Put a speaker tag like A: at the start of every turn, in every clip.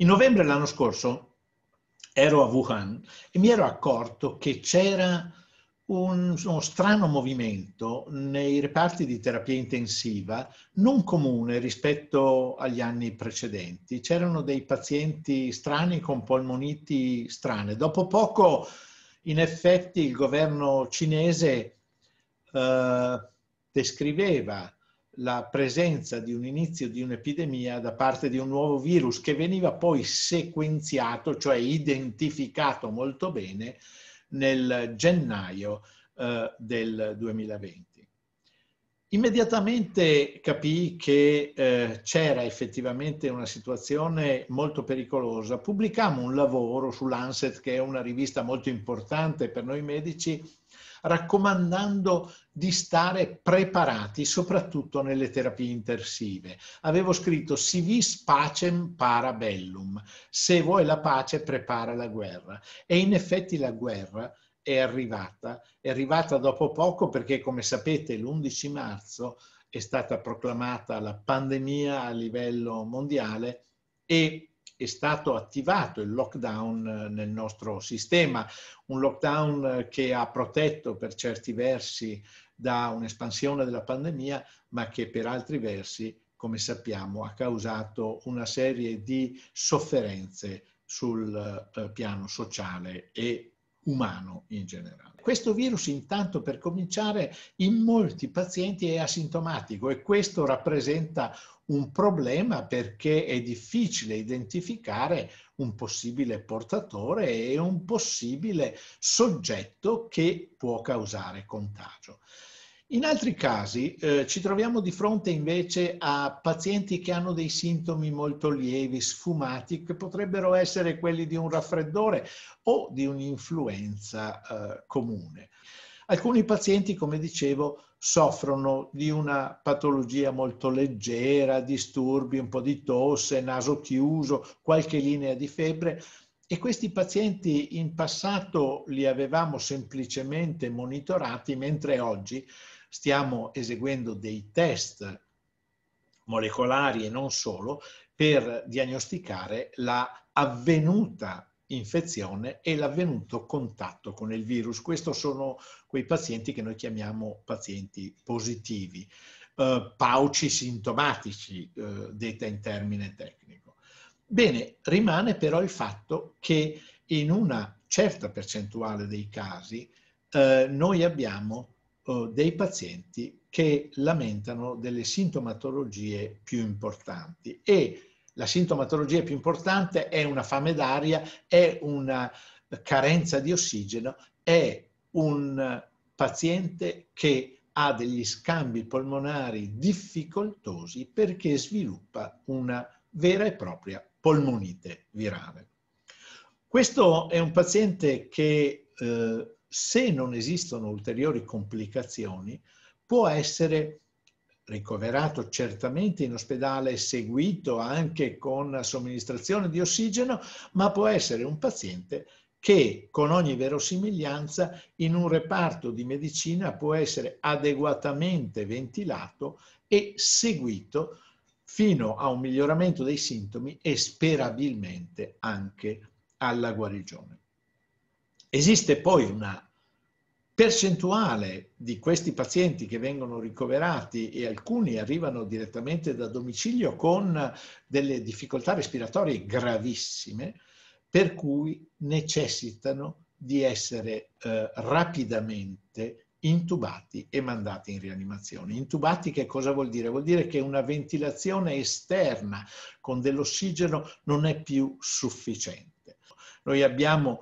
A: In novembre dell'anno scorso ero a Wuhan e mi ero accorto che c'era un, uno strano movimento nei reparti di terapia intensiva non comune rispetto agli anni precedenti. C'erano dei pazienti strani con polmoniti strane. Dopo poco, in effetti, il governo cinese eh, descriveva la presenza di un inizio di un'epidemia da parte di un nuovo virus che veniva poi sequenziato, cioè identificato molto bene nel gennaio eh, del 2020. Immediatamente capì che eh, c'era effettivamente una situazione molto pericolosa. Pubblicammo un lavoro su Lancet, che è una rivista molto importante per noi medici, raccomandando di stare preparati, soprattutto nelle terapie intensive. Avevo scritto si vis pacem para bellum, se vuoi la pace prepara la guerra. E in effetti la guerra è arrivata, è arrivata dopo poco perché come sapete l'11 marzo è stata proclamata la pandemia a livello mondiale e è stato attivato il lockdown eh, nel nostro sistema, un lockdown eh, che ha protetto per certi versi da un'espansione della pandemia, ma che per altri versi, come sappiamo, ha causato una serie di sofferenze sul eh, piano sociale e umano in generale. Questo virus intanto per cominciare in molti pazienti è asintomatico e questo rappresenta un problema perché è difficile identificare un possibile portatore e un possibile soggetto che può causare contagio. In altri casi eh, ci troviamo di fronte invece a pazienti che hanno dei sintomi molto lievi, sfumati, che potrebbero essere quelli di un raffreddore o di un'influenza eh, comune. Alcuni pazienti, come dicevo, soffrono di una patologia molto leggera, disturbi, un po' di tosse, naso chiuso, qualche linea di febbre, e questi pazienti in passato li avevamo semplicemente monitorati, mentre oggi stiamo eseguendo dei test molecolari e non solo per diagnosticare la avvenuta infezione e l'avvenuto contatto con il virus. Questi sono quei pazienti che noi chiamiamo pazienti positivi, eh, pauci sintomatici, eh, detta in termine tecnico. Bene, rimane però il fatto che in una certa percentuale dei casi eh, noi abbiamo eh, dei pazienti che lamentano delle sintomatologie più importanti e la sintomatologia più importante è una fame d'aria, è una carenza di ossigeno, è un paziente che ha degli scambi polmonari difficoltosi perché sviluppa una vera e propria polmonite virale. Questo è un paziente che eh, se non esistono ulteriori complicazioni, può essere ricoverato certamente in ospedale, seguito anche con somministrazione di ossigeno, ma può essere un paziente che con ogni verosimiglianza in un reparto di medicina può essere adeguatamente ventilato e seguito fino a un miglioramento dei sintomi e sperabilmente anche alla guarigione. Esiste poi una percentuale di questi pazienti che vengono ricoverati e alcuni arrivano direttamente da domicilio con delle difficoltà respiratorie gravissime, per cui necessitano di essere eh, rapidamente intubati e mandati in rianimazione. Intubati che cosa vuol dire? Vuol dire che una ventilazione esterna con dell'ossigeno non è più sufficiente. Noi abbiamo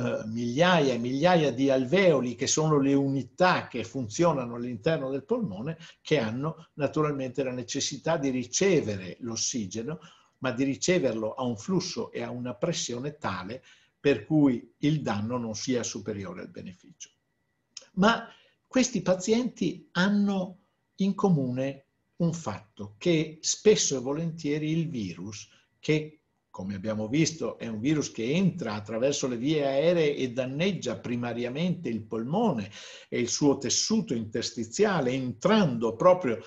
A: eh, migliaia e migliaia di alveoli che sono le unità che funzionano all'interno del polmone che hanno naturalmente la necessità di ricevere l'ossigeno, ma di riceverlo a un flusso e a una pressione tale per cui il danno non sia superiore al beneficio. Ma questi pazienti hanno in comune un fatto che spesso e volentieri il virus che come abbiamo visto, è un virus che entra attraverso le vie aeree e danneggia primariamente il polmone e il suo tessuto interstiziale, entrando proprio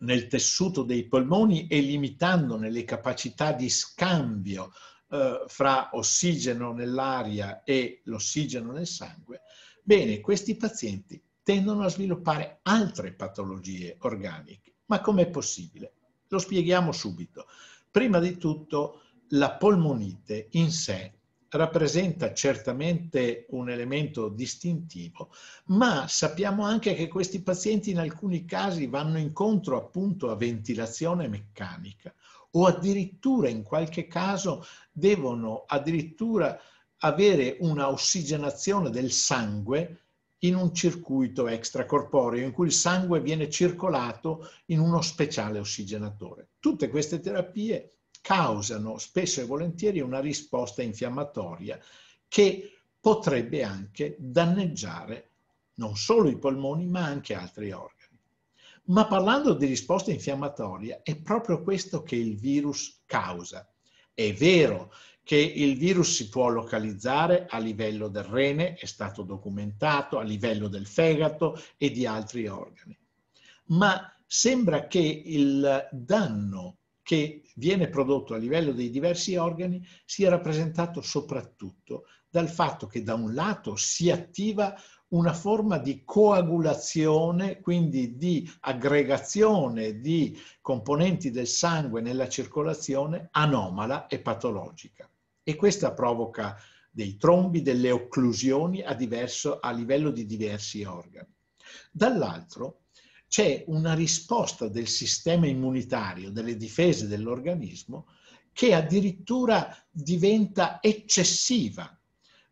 A: nel tessuto dei polmoni e limitandone le capacità di scambio eh, fra ossigeno nell'aria e l'ossigeno nel sangue, bene, questi pazienti tendono a sviluppare altre patologie organiche. Ma com'è possibile? Lo spieghiamo subito. Prima di tutto, la polmonite in sé rappresenta certamente un elemento distintivo, ma sappiamo anche che questi pazienti in alcuni casi vanno incontro appunto a ventilazione meccanica o addirittura in qualche caso devono addirittura avere una ossigenazione del sangue in un circuito extracorporeo in cui il sangue viene circolato in uno speciale ossigenatore. Tutte queste terapie causano spesso e volentieri una risposta infiammatoria che potrebbe anche danneggiare non solo i polmoni ma anche altri organi. Ma parlando di risposta infiammatoria è proprio questo che il virus causa. È vero che il virus si può localizzare a livello del rene, è stato documentato, a livello del fegato e di altri organi. Ma sembra che il danno che viene prodotto a livello dei diversi organi sia rappresentato soprattutto dal fatto che da un lato si attiva una forma di coagulazione, quindi di aggregazione di componenti del sangue nella circolazione anomala e patologica e questa provoca dei trombi, delle occlusioni a, diverso, a livello di diversi organi. Dall'altro c'è una risposta del sistema immunitario, delle difese dell'organismo, che addirittura diventa eccessiva,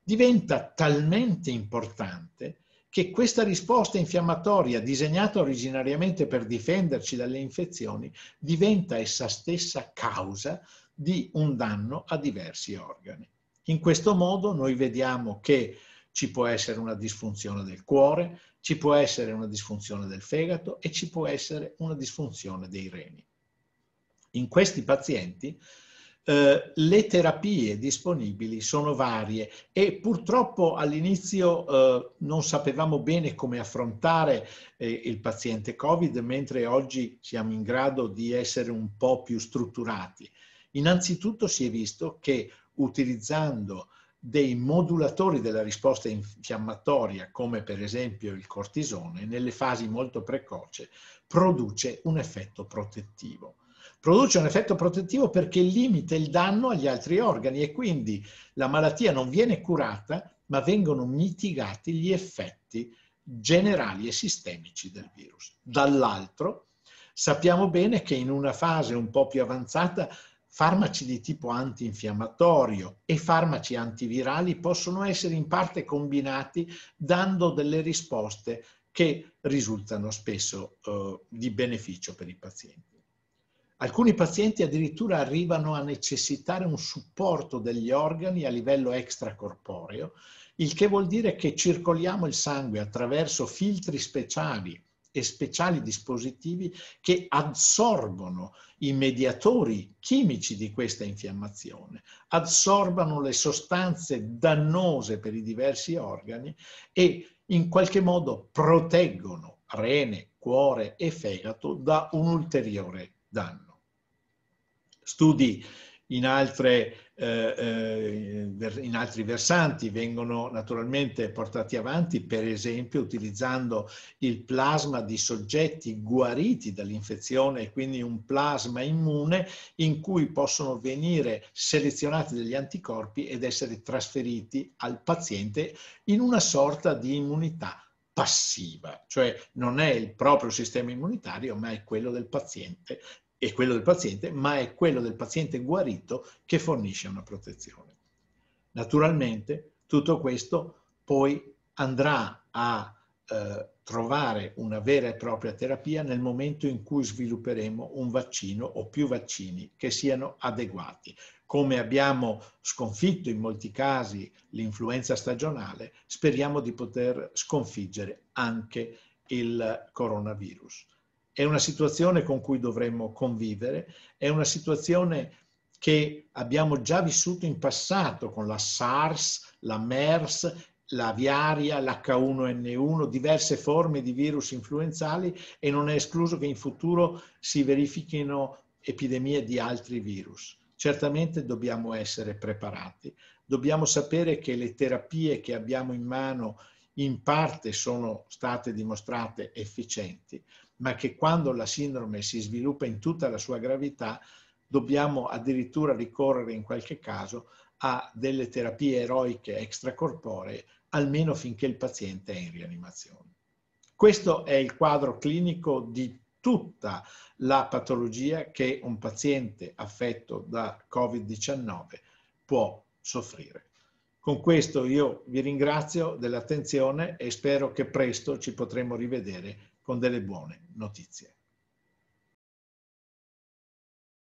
A: diventa talmente importante che questa risposta infiammatoria, disegnata originariamente per difenderci dalle infezioni, diventa essa stessa causa di un danno a diversi organi. In questo modo noi vediamo che ci può essere una disfunzione del cuore, ci può essere una disfunzione del fegato e ci può essere una disfunzione dei reni. In questi pazienti eh, le terapie disponibili sono varie e purtroppo all'inizio eh, non sapevamo bene come affrontare eh, il paziente Covid, mentre oggi siamo in grado di essere un po' più strutturati. Innanzitutto si è visto che utilizzando dei modulatori della risposta infiammatoria, come per esempio il cortisone, nelle fasi molto precoce, produce un effetto protettivo produce un effetto protettivo perché limita il danno agli altri organi e quindi la malattia non viene curata, ma vengono mitigati gli effetti generali e sistemici del virus. Dall'altro, sappiamo bene che in una fase un po' più avanzata farmaci di tipo antinfiammatorio e farmaci antivirali possono essere in parte combinati dando delle risposte che risultano spesso eh, di beneficio per i pazienti. Alcuni pazienti addirittura arrivano a necessitare un supporto degli organi a livello extracorporeo, il che vuol dire che circoliamo il sangue attraverso filtri speciali e speciali dispositivi che assorbono i mediatori chimici di questa infiammazione, assorbano le sostanze dannose per i diversi organi e in qualche modo proteggono rene, cuore e fegato da un'ulteriore danno. Studi in, altre, eh, eh, in, altri versanti vengono naturalmente portati avanti, per esempio utilizzando il plasma di soggetti guariti dall'infezione e quindi un plasma immune in cui possono venire selezionati degli anticorpi ed essere trasferiti al paziente in una sorta di immunità passiva, cioè non è il proprio sistema immunitario, ma è quello del paziente, è quello del paziente, ma è quello del paziente guarito che fornisce una protezione. Naturalmente tutto questo poi andrà a eh, trovare una vera e propria terapia nel momento in cui svilupperemo un vaccino o più vaccini che siano adeguati. Come abbiamo sconfitto in molti casi l'influenza stagionale, speriamo di poter sconfiggere anche il coronavirus. È una situazione con cui dovremmo convivere, è una situazione che abbiamo già vissuto in passato con la SARS, la MERS la viaria, l'H1N1, diverse forme di virus influenzali e non è escluso che in futuro si verifichino epidemie di altri virus. Certamente dobbiamo essere preparati, dobbiamo sapere che le terapie che abbiamo in mano in parte sono state dimostrate efficienti, ma che quando la sindrome si sviluppa in tutta la sua gravità dobbiamo addirittura ricorrere in qualche caso a delle terapie eroiche extracorporee almeno finché il paziente è in rianimazione. Questo è il quadro clinico di tutta la patologia che un paziente affetto da Covid-19 può soffrire. Con questo io vi ringrazio dell'attenzione e spero che presto ci potremo rivedere con delle buone notizie.